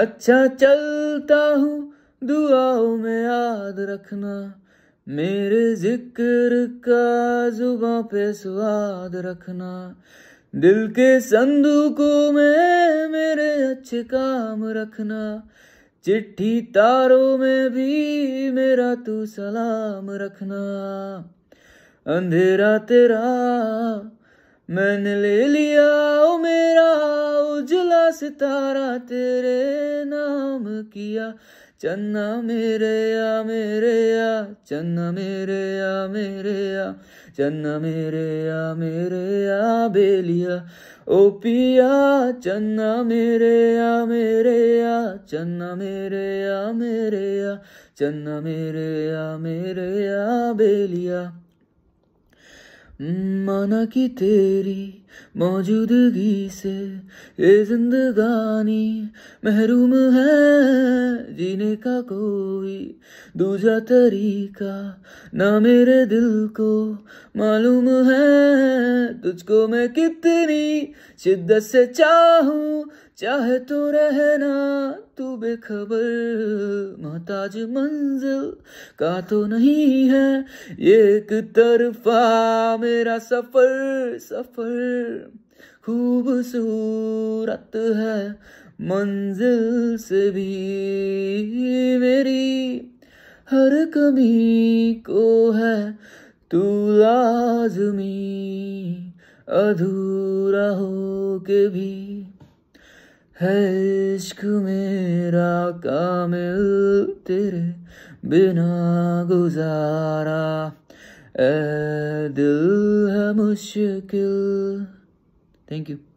अच्छा चलता हूँ दुआओं में याद रखना मेरे जिक्र का जुबा पे स्वाद रखना दिल के संदूकों में मेरे अच्छे काम रखना चिट्ठी तारों में भी मेरा तू सलाम रखना अंधेरा तेरा मैंने ले लिया ओ मेरा सितारा तेरे नाम किया चन्ना मेरे आ मेरे या चन्ना मेरे या मेरे या चन्ना मेरे या मेरे या बेलिया ओ पिया चन्ना मेरे या मेरे या चन्ना मेरे या मेरे या चन्ना मेरे या मेरे या बेलिया माना कि तेरी मौजूदगी से ये जिंदगानी महरूम है जीने का कोई दूसरा तरीका ना मेरे दिल को मालूम है तुझको मैं कितनी शिद्दत से चाहूं चाहे तो रहना तू बेखबर मोहताज मंजिल का तो नहीं है एक तरफा मेरा सफर सफर खूबसूरत है मंजिल से भी मेरी हर कमी को है तू लाजमी अधूरा हो के भी へしくみらかみうてれびなぐざらえどはむしゅく Thank you.